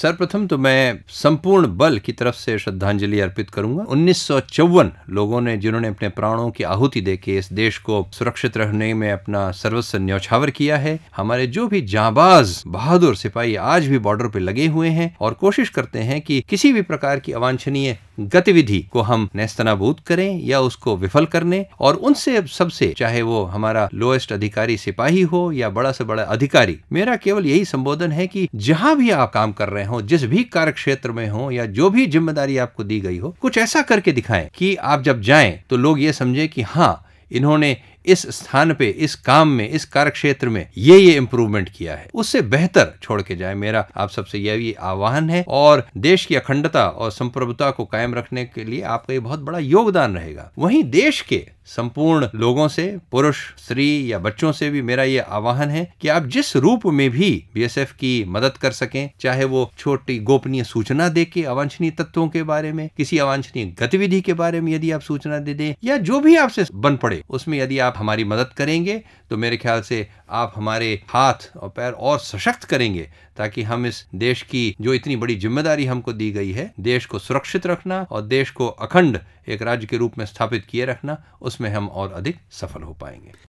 सर्वप्रथम तो मैं संपूर्ण बल की तरफ से श्रद्धांजलि अर्पित करूंगा उन्नीस लोगों ने जिन्होंने अपने प्राणों की आहुति देके इस देश को सुरक्षित रहने में अपना सर्वस्व न्यौछावर किया है हमारे जो भी जाबाज बहादुर सिपाही आज भी बॉर्डर पे लगे हुए हैं और कोशिश करते हैं कि किसी भी प्रकार की अवांछनीय गतिविधि को हम नेस्तनाबूत करें या उसको विफल करने और उनसे सबसे चाहे वो हमारा लोएस्ट अधिकारी सिपाही हो या बड़ा से बड़ा अधिकारी मेरा केवल यही संबोधन है कि जहां भी आप काम कर रहे रहे हो जिस भी कार्य क्षेत्र में हो या जो भी जिम्मेदारी आपको दी गई हो कुछ ऐसा करके दिखाएं कि आप जब जाएं तो लोग ये समझें कि हाँ इन्होंने इस स्थान पे इस काम में इस कार्यक्षेत्र में ये ये इम्प्रूवमेंट किया है उससे बेहतर छोड़ के जाए मेरा आप सबसे भी आह्वान है और देश की अखंडता और संप्रभुता को कायम रखने के लिए आपका ये बहुत बड़ा योगदान रहेगा वहीं देश के संपूर्ण लोगों से पुरुष स्त्री या बच्चों से भी मेरा ये आह्वान है कि आप जिस रूप में भी बीएसएफ की मदद कर सकें चाहे वो छोटी गोपनीय सूचना दे के अवांछनीय तत्वों के बारे में किसी अवांछनीय गतिविधि के बारे में यदि आप सूचना दे दें या जो भी आपसे बन पड़े उसमें यदि आप आप हमारी मदद करेंगे तो मेरे ख्याल से आप हमारे हाथ और पैर और सशक्त करेंगे ताकि हम इस देश की जो इतनी बड़ी जिम्मेदारी हमको दी गई है देश को सुरक्षित रखना और देश को अखंड एक राज्य के रूप में स्थापित किए रखना उसमें हम और अधिक सफल हो पाएंगे